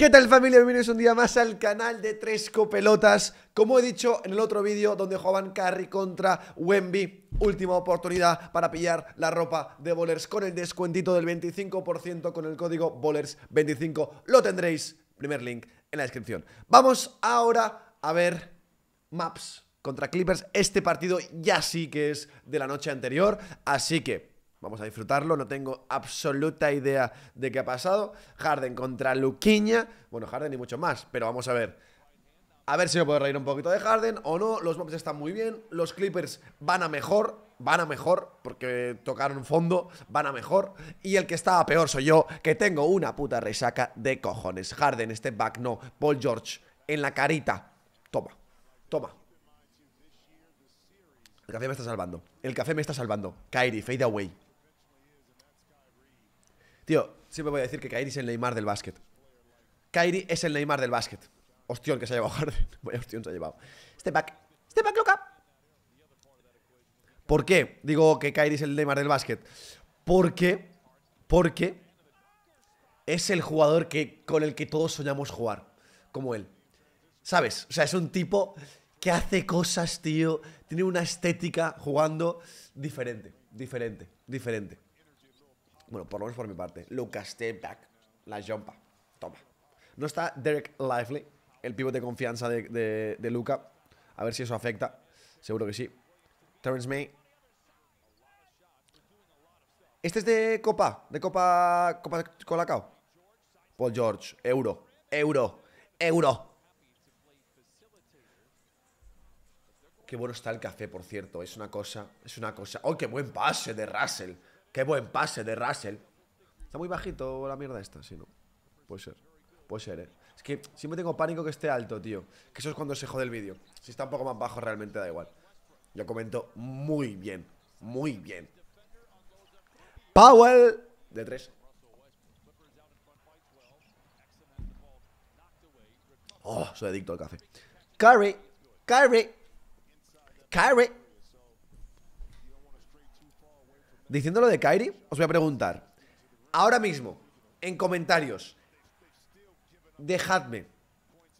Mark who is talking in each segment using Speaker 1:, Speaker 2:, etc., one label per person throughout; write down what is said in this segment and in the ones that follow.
Speaker 1: ¿Qué tal familia? Bienvenidos un día más al canal de Tres Copelotas. Como he dicho en el otro vídeo donde jugaban Carry contra Wemby, última oportunidad para pillar la ropa de Bowlers con el descuentito del 25% con el código bolers 25 Lo tendréis, primer link en la descripción. Vamos ahora a ver maps contra Clippers. Este partido ya sí que es de la noche anterior, así que Vamos a disfrutarlo, no tengo absoluta idea de qué ha pasado. Harden contra Luquiña. Bueno, Harden y mucho más, pero vamos a ver. A ver si me puedo reír un poquito de Harden o no. Los Mops están muy bien. Los Clippers van a mejor. Van a mejor porque tocaron fondo. Van a mejor. Y el que estaba peor soy yo, que tengo una puta resaca de cojones. Harden, este back, no. Paul George, en la carita. Toma, toma. El café me está salvando. El café me está salvando. Kairi, fade away. Tío, siempre voy a decir que Kairi es el Neymar del básquet. Kairi es el Neymar del básquet. Hostión que se ha llevado Harden. hostión se ha llevado. Step back. Step back, loca. ¿Por qué digo que Kairi es el Neymar del básquet? Porque, porque es el jugador que, con el que todos soñamos jugar, como él. ¿Sabes? O sea, es un tipo que hace cosas, tío. Tiene una estética jugando diferente, diferente, diferente bueno, por lo menos por mi parte, Lucas, step back, la jumpa, toma. No está Derek Lively, el pivote de confianza de, de, Luca, a ver si eso afecta, seguro que sí. Terence May. Este es de Copa, de Copa, Copa Colacao. Paul George, euro, euro, euro. Qué bueno está el café, por cierto. Es una cosa, es una cosa. ¡Oh, qué buen pase de Russell! Qué buen pase de Russell. Está muy bajito la mierda esta, si no. Puede ser. Puede ser, eh. Es que siempre tengo pánico que esté alto, tío. Que eso es cuando se jode el vídeo. Si está un poco más bajo, realmente da igual. Yo comento muy bien. Muy bien. Powell de tres Oh, soy adicto al café. Curry. Curry. Curry. Diciéndolo de Kairi, os voy a preguntar. Ahora mismo, en comentarios, dejadme,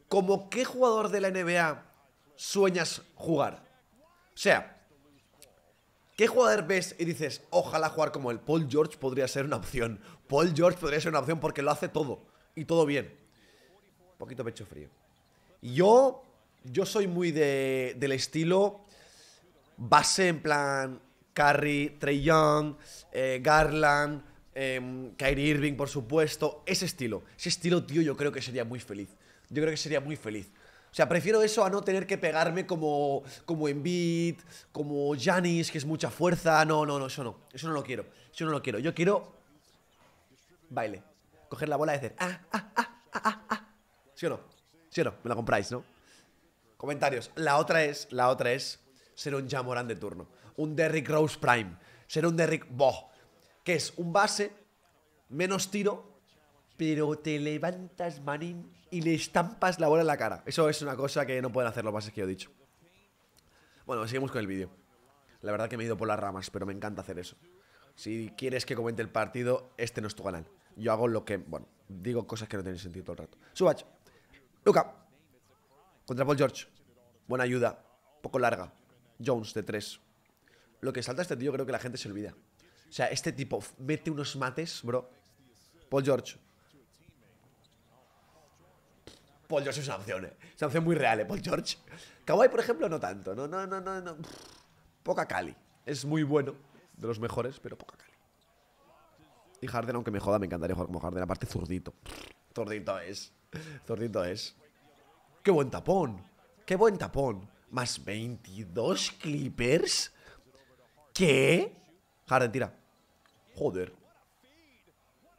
Speaker 1: ¿como qué jugador de la NBA sueñas jugar? O sea, ¿qué jugador ves y dices, ojalá jugar como el Paul George podría ser una opción. Paul George podría ser una opción porque lo hace todo. Y todo bien. Un poquito pecho frío. Yo, yo soy muy de, del estilo base en plan Carrie, Trey Young, eh, Garland, em, Kyrie Irving, por supuesto. Ese estilo. Ese estilo, tío, yo creo que sería muy feliz. Yo creo que sería muy feliz. O sea, prefiero eso a no tener que pegarme como, como beat, como Janis, que es mucha fuerza. No, no, no, eso no. Eso no lo quiero. Eso no lo quiero. Yo quiero baile. Coger la bola y decir, ah, ah, ah, ah, ah, ah". ¿Sí o no? ¿Sí o no? Me la compráis, ¿no? Comentarios. La otra es, la otra es ser un Jamoran de turno un Derrick Rose Prime. Será un Derrick Boh, que es un base, menos tiro, pero te levantas, manín, y le estampas la bola en la cara. Eso es una cosa que no pueden hacer los bases que yo he dicho. Bueno, seguimos con el vídeo. La verdad que me he ido por las ramas, pero me encanta hacer eso. Si quieres que comente el partido, este no es tu canal. Yo hago lo que, bueno, digo cosas que no tienen sentido todo el rato. Subach. Luca. Contra Paul George. Buena ayuda. Poco larga. Jones de 3 lo que salta este tío creo que la gente se olvida. O sea, este tipo mete unos mates, bro. Paul George. Paul George es una opción, eh. Es una opción muy real, eh, Paul George. Kawhi, por ejemplo, no tanto. No, no, no, no, no. Poca Cali. Es muy bueno, de los mejores, pero poca Cali. Y Harden, aunque me joda, me encantaría jugar como Harden. Aparte, zurdito. Zurdito es. Zurdito es. ¡Qué buen tapón! ¡Qué buen tapón! Más 22 clippers. ¿Qué? Harden, tira. Joder.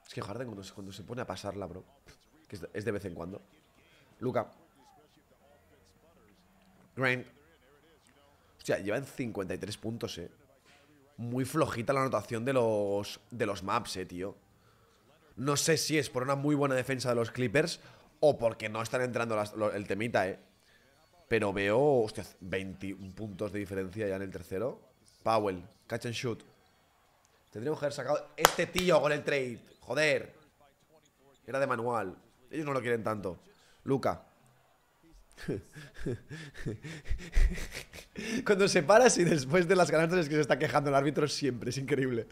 Speaker 1: Es que Jarden cuando se, pone a pasarla, bro. Que es de, vez en cuando. Luca. Grant. Hostia, llevan 53 puntos, eh. Muy flojita la anotación de los, de los maps, eh, tío. No sé si es por una muy buena defensa de los Clippers o porque no están entrando el temita, eh. Pero veo, hostia, 21 puntos de diferencia ya en el tercero. Powell, catch and shoot. Tendríamos que haber sacado este tío con el trade. Joder. Era de manual. Ellos no lo quieren tanto. Luca. Cuando se para y después de las canastas es que se está quejando el árbitro siempre, es increíble.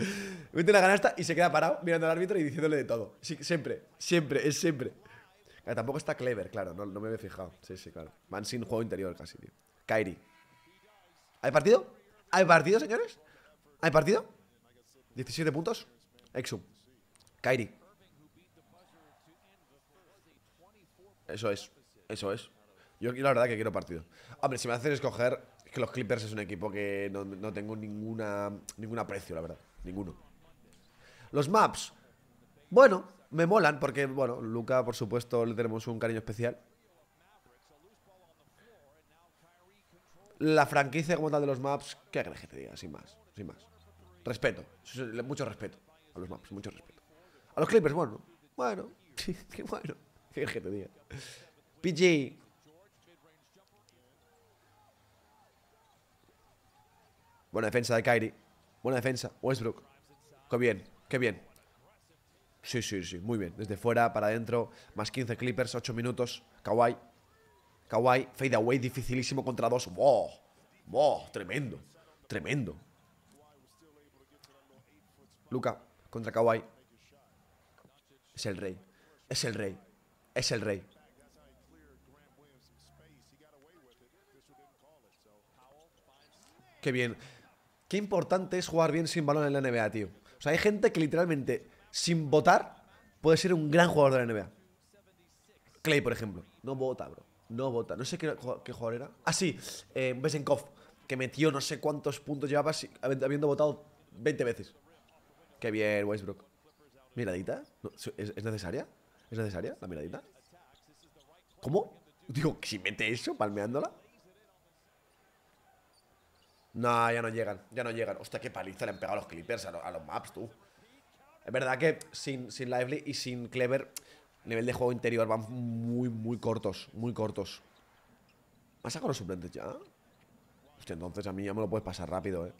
Speaker 1: Mete una canasta y se queda parado mirando al árbitro y diciéndole de todo. siempre, siempre, es siempre. tampoco está clever, claro, no, me había fijado. Sí, sí, claro. Van sin juego interior casi, tío. Kairi. ¿Hay partido? ¿Hay partido, señores? ¿Hay partido? 17 puntos. Exum. Kairi. Eso es. Eso es. Yo la verdad que quiero partido. Hombre, si me hacen escoger, es que los Clippers es un equipo que no, no tengo ninguna, ningún aprecio, la verdad. Ninguno. Los maps. Bueno, me molan porque, bueno, Luca, por supuesto, le tenemos un cariño especial. la franquicia como tal de los maps, ¿qué que te diga? Sin más, sin más. Respeto, mucho respeto a los maps, mucho respeto. A los Clippers, bueno, bueno, qué bueno, qué que te diga. PG. Buena defensa de Kyrie. Buena defensa, Westbrook. Qué bien, qué bien. Sí, sí, sí, muy bien. Desde fuera para adentro, más 15 Clippers, 8 minutos. kawaii Kawhi, fade away, dificilísimo contra dos. ¡Wow! ¡Wow! Tremendo. Tremendo. Luca contra Kawhi. Es el rey. Es el rey. Es el rey. Qué bien. Qué importante es jugar bien sin balón en la NBA, tío. O sea, hay gente que literalmente, sin votar, puede ser un gran jugador de la NBA. Clay, por ejemplo. No vota, bro. No vota. No sé qué, jugador era. Ah, sí. Eh, Besenkov. Que metió no sé cuántos puntos llevaba habiendo votado 20 veces. Qué bien, Westbrook. ¿Miradita? ¿es, necesaria? ¿Es necesaria la miradita? ¿Cómo? Digo, si mete eso, palmeándola. No, ya no llegan, ya no llegan. Hostia, qué paliza le han pegado los Clippers, a, los, maps, tú. Es verdad que sin, sin Lively y sin Clever nivel de juego interior van muy, muy cortos, muy cortos. ¿Vas a los suplentes ya? Hostia, entonces a mí ya me lo puedes pasar rápido, ¿eh?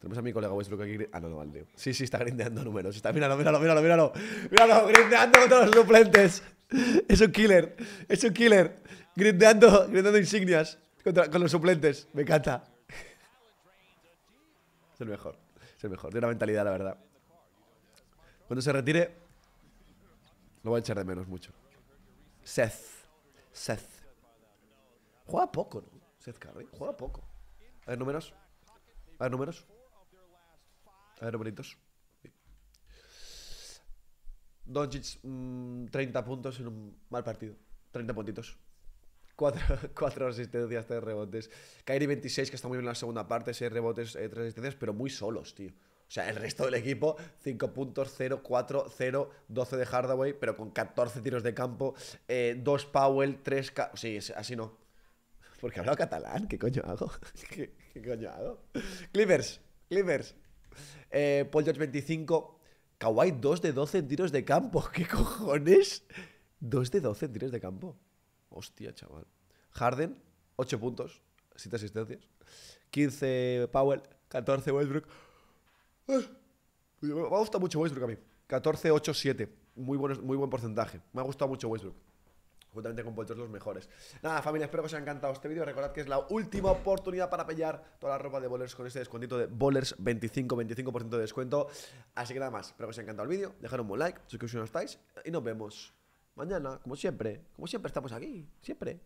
Speaker 1: Tenemos a mi colega Westbrook aquí. Ah, no, no, vale. Sí, sí, está grindeando números. Está, míralo, míralo, míralo, míralo. Míralo, grindeando contra los suplentes. Es un killer. Es un killer. Grindeando, grindeando insignias contra, con los suplentes. Me encanta. Es el mejor. Es el mejor. Tiene una mentalidad, la verdad. Cuando se retire, lo voy a echar de menos mucho. Seth. Seth. Juega poco, ¿no? Seth Curry. Juega poco. A ver, números. A ver, números. A ver, numeritos. Doncic, 30 mm, puntos en un mal partido. 30 puntitos. 4, asistencias, 3 rebotes. Kairi 26, que está muy bien en la segunda parte, 6 rebotes, 3 eh, asistencias, pero muy solos, tío. O sea, el resto del equipo, 5 puntos, 0, 4, 0, 12 de Hardaway, pero con 14 tiros de campo, 2 eh, Powell, 3... sí, así no. Porque hablo catalán, ¿qué coño hago? ¿Qué, coño hago? Clippers, Clippers. Eh, Paul George 25, Kawhi 2 de 12 en tiros de campo, ¿qué cojones? 2 de 12 en tiros de campo. Hostia, chaval. Harden, 8 puntos, 7 asistencias. 15 Powell, 14 Westbrook. Eh, me ha gustado mucho Westbrook a mí. 14-8-7. Muy, buenos, muy buen porcentaje. Me ha gustado mucho Westbrook. Juntamente con vosotros los mejores. Nada, familia, espero que os haya encantado este vídeo. Recordad que es la última oportunidad para pillar toda la ropa de Bowlers con este descuentito de Bowlers 25, 25% de descuento. Así que nada más, espero que os haya encantado el vídeo. Dejad un buen like, suscribiros si no estáis y nos vemos mañana, como siempre. Como siempre estamos aquí, siempre.